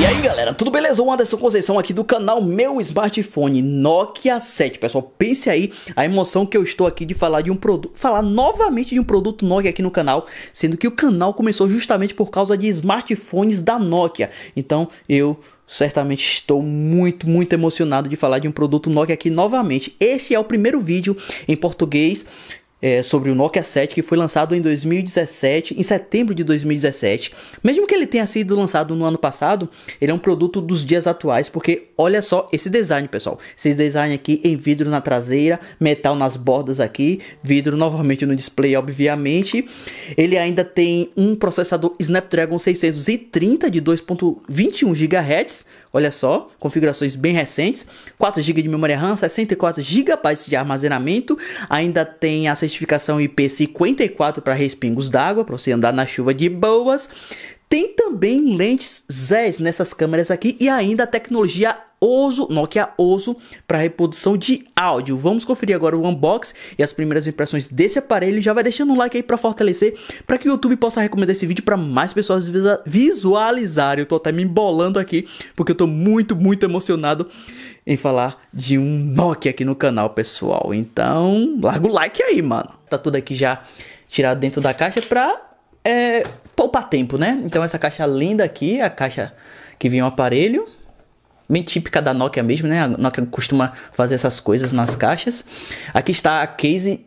E aí galera, tudo beleza? O Anderson Conceição aqui do canal Meu Smartphone Nokia 7 Pessoal, pense aí a emoção que eu estou aqui de falar de um produto Falar novamente de um produto Nokia aqui no canal Sendo que o canal começou justamente por causa de smartphones da Nokia Então eu certamente estou muito, muito emocionado de falar de um produto Nokia aqui novamente. Este é o primeiro vídeo em português é, sobre o Nokia 7 que foi lançado em 2017, em setembro de 2017. Mesmo que ele tenha sido lançado no ano passado, ele é um produto dos dias atuais, porque olha só esse design, pessoal. Esse design aqui em vidro na traseira, metal nas bordas aqui, vidro novamente no display, obviamente. Ele ainda tem um processador Snapdragon 630 de 2.21 GHz, olha só, configurações bem recentes, 4 GB de memória RAM, 64 GB de armazenamento, ainda tem acessórios certificação IP54 para respingos d'água, para você andar na chuva de boas. Tem também lentes ZES nessas câmeras aqui e ainda a tecnologia Oso Nokia Oso para reprodução de áudio. Vamos conferir agora o unboxing e as primeiras impressões desse aparelho. Já vai deixando um like aí para fortalecer, para que o YouTube possa recomendar esse vídeo para mais pessoas visualizarem. Eu tô até me embolando aqui, porque eu tô muito, muito emocionado em falar de um Nokia aqui no canal, pessoal. Então, larga o like aí, mano. Tá tudo aqui já tirado dentro da caixa para é, poupar tempo, né? Então essa caixa linda aqui, a caixa que vem o aparelho, bem típica da Nokia mesmo, né? A Nokia costuma fazer essas coisas nas caixas. Aqui está a case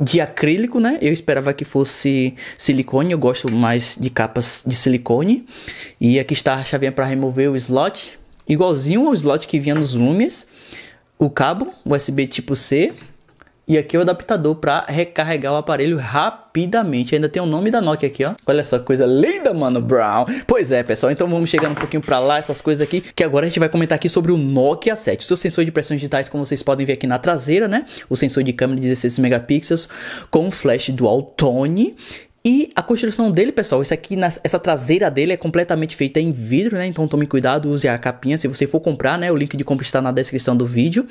de acrílico, né? Eu esperava que fosse silicone, eu gosto mais de capas de silicone. E aqui está a chavinha para remover o slot, igualzinho ao slot que vinha nos Lumias. O cabo USB tipo C, e aqui é o adaptador para recarregar o aparelho rapidamente. Ainda tem o nome da Nokia aqui, ó. Olha só, coisa linda, mano, Brown. Pois é, pessoal. Então vamos chegando um pouquinho para lá, essas coisas aqui. Que agora a gente vai comentar aqui sobre o Nokia 7. O seu sensor de pressões digitais, como vocês podem ver aqui na traseira, né? O sensor de câmera de 16 megapixels com flash dual tone e a construção dele, pessoal, isso aqui, essa traseira dele é completamente feita em vidro, né? Então tome cuidado, use a capinha se você for comprar, né? O link de compra está na descrição do vídeo.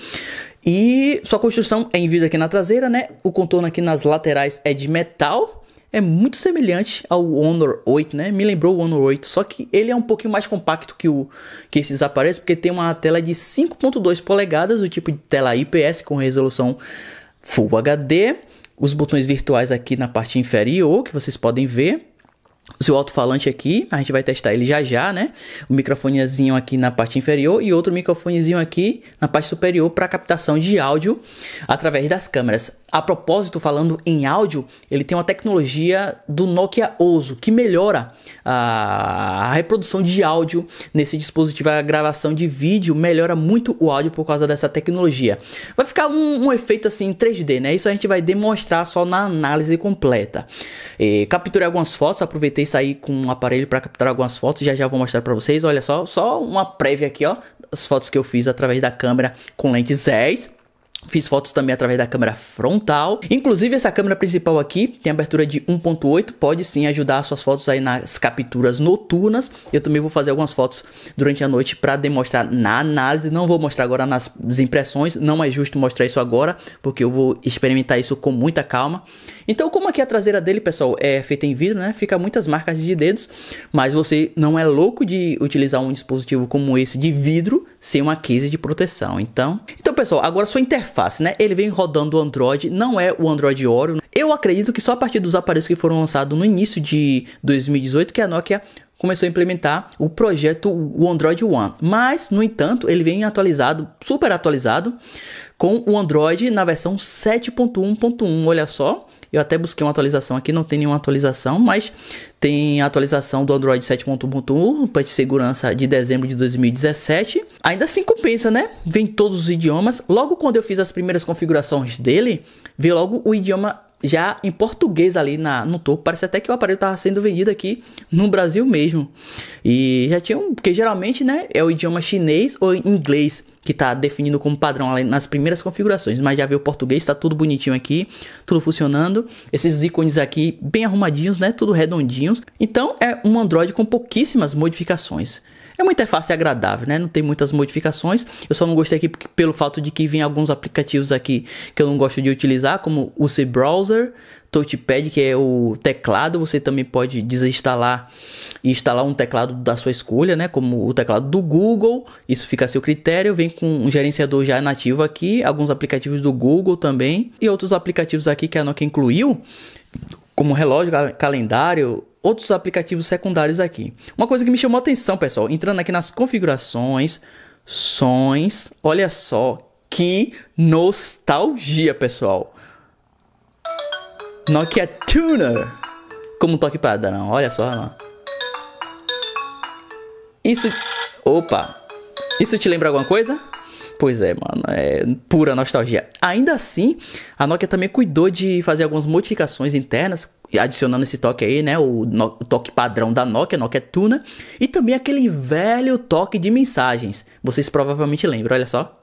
E sua construção é em vidro aqui na traseira, né? O contorno aqui nas laterais é de metal, é muito semelhante ao Honor 8, né? Me lembrou o Honor 8, só que ele é um pouquinho mais compacto que, o, que esses aparelhos, porque tem uma tela de 5.2 polegadas, o tipo de tela IPS com resolução Full HD os botões virtuais aqui na parte inferior, que vocês podem ver. O seu alto-falante aqui, a gente vai testar ele já já, né? o microfonezinho aqui na parte inferior e outro microfonezinho aqui na parte superior para captação de áudio através das câmeras. A propósito, falando em áudio, ele tem uma tecnologia do Nokia Ozo que melhora a reprodução de áudio nesse dispositivo. A gravação de vídeo melhora muito o áudio por causa dessa tecnologia. Vai ficar um, um efeito assim em 3D, né? Isso a gente vai demonstrar só na análise completa. E capturei algumas fotos, aproveitei e saí com um aparelho para capturar algumas fotos. Já já vou mostrar para vocês. Olha só, só uma prévia aqui, ó, as fotos que eu fiz através da câmera com lente 10 Fiz fotos também através da câmera frontal. Inclusive, essa câmera principal aqui tem abertura de 1.8. Pode sim ajudar suas fotos aí nas capturas noturnas. Eu também vou fazer algumas fotos durante a noite para demonstrar na análise. Não vou mostrar agora nas impressões. Não é justo mostrar isso agora, porque eu vou experimentar isso com muita calma. Então, como aqui a traseira dele, pessoal, é feita em vidro, né? Fica muitas marcas de dedos. Mas você não é louco de utilizar um dispositivo como esse de vidro sem uma case de proteção. Então, então pessoal, agora sua interface, né? Ele vem rodando o Android, não é o Android Oreo. Eu acredito que só a partir dos aparelhos que foram lançados no início de 2018 que a Nokia começou a implementar o projeto o Android One. Mas, no entanto, ele vem atualizado, super atualizado, com o Android na versão 7.1.1. Olha só, eu até busquei uma atualização aqui, não tem nenhuma atualização, mas tem a atualização do Android 7.1.1 para de segurança de dezembro de 2017 Ainda assim compensa, né? Vem todos os idiomas. Logo quando eu fiz as primeiras configurações dele, veio logo o idioma já em português ali na, no topo. Parece até que o aparelho estava sendo vendido aqui no Brasil mesmo. E já tinha um. Porque geralmente, né? É o idioma chinês ou inglês que está definido como padrão nas primeiras configurações, mas já veio o português, está tudo bonitinho aqui, tudo funcionando. Esses ícones aqui bem arrumadinhos, né? Tudo redondinhos. Então é um Android com pouquíssimas modificações. É uma interface agradável, né? Não tem muitas modificações. Eu só não gostei aqui pelo fato de que vem alguns aplicativos aqui que eu não gosto de utilizar, como o C Browser, Touchpad, que é o teclado. Você também pode desinstalar e instalar um teclado da sua escolha, né? Como o teclado do Google, isso fica a seu critério. Vem com um gerenciador já nativo aqui, alguns aplicativos do Google também e outros aplicativos aqui que a Nokia incluiu, como relógio, calendário, outros aplicativos secundários aqui. Uma coisa que me chamou a atenção, pessoal, entrando aqui nas configurações, sons, olha só que nostalgia, pessoal. Nokia Tuner como toque para não, olha só, mano. Isso, opa. Isso te lembra alguma coisa? Pois é, mano, é pura nostalgia. Ainda assim, a Nokia também cuidou de fazer algumas modificações internas adicionando esse toque aí, né? O, no, o, toque padrão da Nokia, Nokia Tuna. E também aquele velho toque de mensagens. Vocês provavelmente lembram, olha só.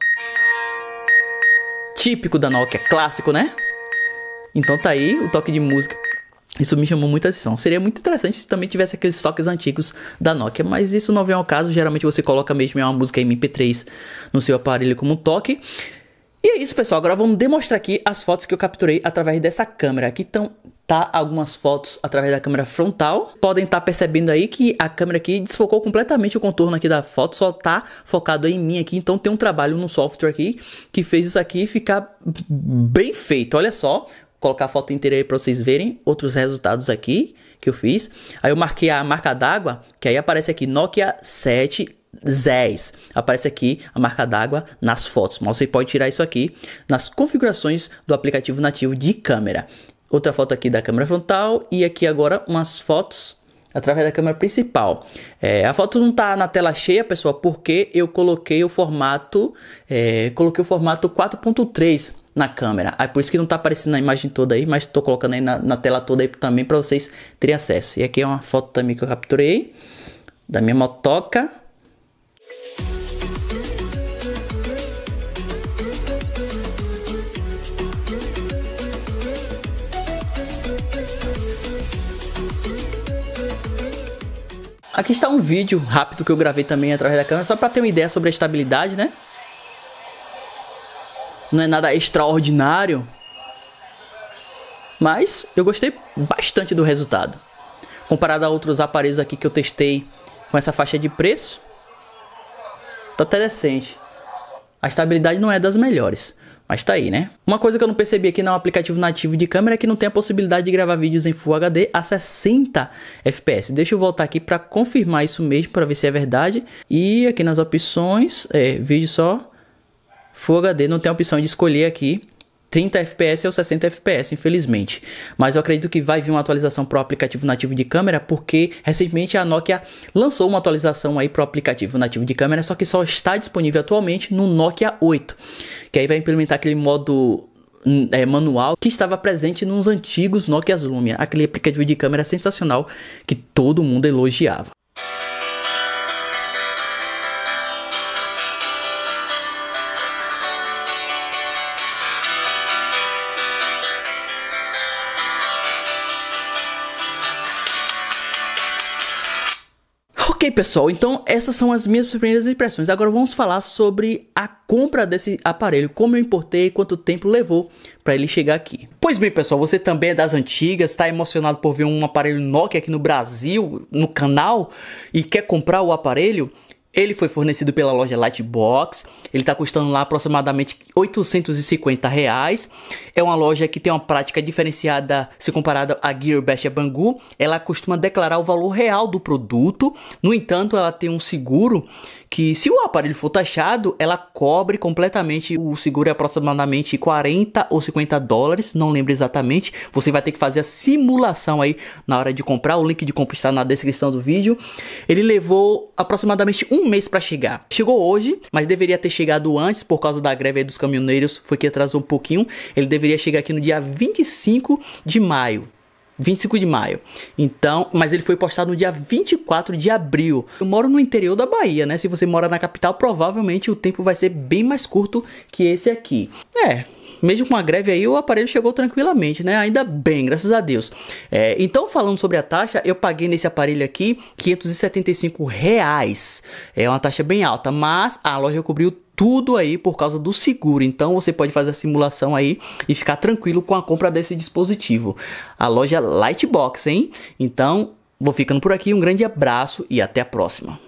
Típico da Nokia, clássico, né? Então tá aí o toque de música. Isso me chamou muita atenção. Seria muito interessante se também tivesse aqueles toques antigos da Nokia, mas isso não vem ao caso. Geralmente você coloca mesmo uma música MP3 no seu aparelho como um toque. E é isso, pessoal. Agora vamos demonstrar aqui as fotos que eu capturei através dessa câmera. Aqui estão tá algumas fotos através da câmera frontal. Podem estar tá percebendo aí que a câmera aqui desfocou completamente o contorno aqui da foto, só tá focado em mim aqui. Então tem um trabalho no software aqui que fez isso aqui ficar bem feito. Olha só, colocar a foto inteira aí para vocês verem outros resultados aqui que eu fiz. Aí eu marquei a marca d'água, que aí aparece aqui Nokia 7 10. Aparece aqui a marca d'água nas fotos, mas você pode tirar isso aqui nas configurações do aplicativo nativo de câmera. Outra foto aqui da câmera frontal e aqui agora umas fotos através da câmera principal. É, a foto não está na tela cheia, pessoal, porque eu coloquei o formato, é, coloquei o formato 4.3 na câmera. É por isso que não está aparecendo a imagem toda aí, mas estou colocando aí na, na, tela toda aí também para vocês terem acesso. E aqui é uma foto também que eu capturei da minha motoca. Aqui está um vídeo rápido que eu gravei também atrás da câmera, só para ter uma ideia sobre a estabilidade, né? Não é nada extraordinário, mas eu gostei bastante do resultado. Comparado a outros aparelhos aqui que eu testei com essa faixa de preço, tá até decente. A estabilidade não é das melhores. Mas tá aí, né? Uma coisa que eu não percebi aqui no aplicativo nativo de câmera é que não tem a possibilidade de gravar vídeos em Full HD a 60 FPS. Deixa eu voltar aqui para confirmar isso mesmo, para ver se é verdade. E aqui nas opções, é, vídeo só Full HD, não tem a opção de escolher aqui 30 FPS ou 60 FPS, infelizmente. Mas eu acredito que vai vir uma atualização para o aplicativo nativo de câmera, porque recentemente a Nokia lançou uma atualização aí para o aplicativo nativo de câmera, só que só está disponível atualmente no Nokia 8, que aí vai implementar aquele modo hum, é, manual que estava presente nos antigos Nokia Lumia, aquele aplicativo de câmera sensacional que todo mundo elogiava. Ok, pessoal, então essas são as minhas primeiras impressões. Agora vamos falar sobre a compra desse aparelho, como eu importei, quanto tempo levou para ele chegar aqui. Pois bem, pessoal, você também é das antigas, está emocionado por ver um aparelho Nokia aqui no Brasil, no canal, e quer comprar o aparelho? Ele foi fornecido pela loja Lightbox, ele está custando lá aproximadamente 850 reais. É uma loja que tem uma prática diferenciada se comparada à Gearbest e Bangu. Ela costuma declarar o valor real do produto, no entanto ela tem um seguro que se o aparelho for taxado, ela cobre completamente, o seguro é aproximadamente 40 ou 50 dólares, não lembro exatamente. Você vai ter que fazer a simulação aí na hora de comprar, o link de compra está na descrição do vídeo. Ele levou aproximadamente um mês para chegar. Chegou hoje, mas deveria ter chegado antes por causa da greve dos caminhoneiros, foi que atrasou um pouquinho. Ele deveria chegar aqui no dia 25 de maio. 25 de maio. Então, mas ele foi postado no dia 24 de abril. Eu moro no interior da Bahia, né? Se você mora na capital, provavelmente o tempo vai ser bem mais curto que esse aqui. É, mesmo com a greve aí, o aparelho chegou tranquilamente, né? Ainda bem, graças a Deus. É, então, falando sobre a taxa, eu paguei nesse aparelho aqui 575 reais. É uma taxa bem alta, mas a loja cobriu tudo aí por causa do seguro. Então você pode fazer a simulação aí e ficar tranquilo com a compra desse dispositivo. A loja Lightbox, hein? Então, vou ficando por aqui. Um grande abraço e até a próxima.